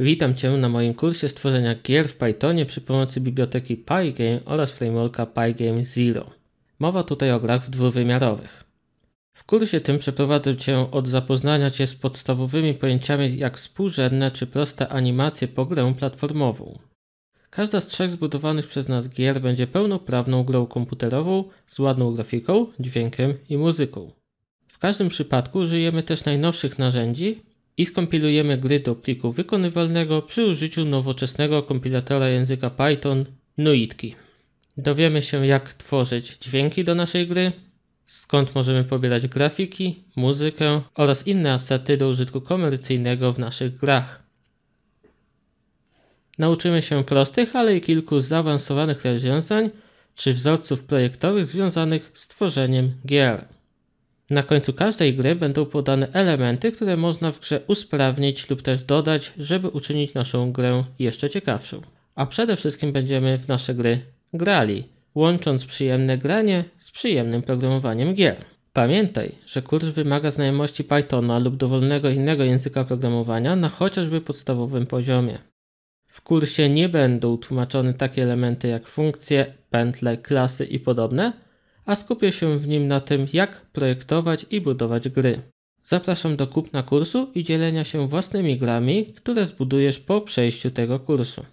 Witam Cię na moim kursie stworzenia gier w Pythonie przy pomocy biblioteki Pygame oraz frameworka Pygame Zero. Mowa tutaj o grach dwuwymiarowych. W kursie tym przeprowadzę Cię od zapoznania Cię z podstawowymi pojęciami jak współrzędne czy proste animacje po grę platformową. Każda z trzech zbudowanych przez nas gier będzie pełnoprawną grą komputerową z ładną grafiką, dźwiękiem i muzyką. W każdym przypadku użyjemy też najnowszych narzędzi, i skompilujemy gry do pliku wykonywalnego przy użyciu nowoczesnego kompilatora języka Python Nuitki. Dowiemy się jak tworzyć dźwięki do naszej gry, skąd możemy pobierać grafiki, muzykę oraz inne asety do użytku komercyjnego w naszych grach. Nauczymy się prostych, ale i kilku zaawansowanych rozwiązań czy wzorców projektowych związanych z tworzeniem gier. Na końcu każdej gry będą podane elementy, które można w grze usprawnić lub też dodać, żeby uczynić naszą grę jeszcze ciekawszą. A przede wszystkim będziemy w nasze gry grali, łącząc przyjemne granie z przyjemnym programowaniem gier. Pamiętaj, że kurs wymaga znajomości Pythona lub dowolnego innego języka programowania na chociażby podstawowym poziomie. W kursie nie będą tłumaczone takie elementy jak funkcje, pętle, klasy i podobne, a skupię się w nim na tym, jak projektować i budować gry. Zapraszam do kupna kursu i dzielenia się własnymi grami, które zbudujesz po przejściu tego kursu.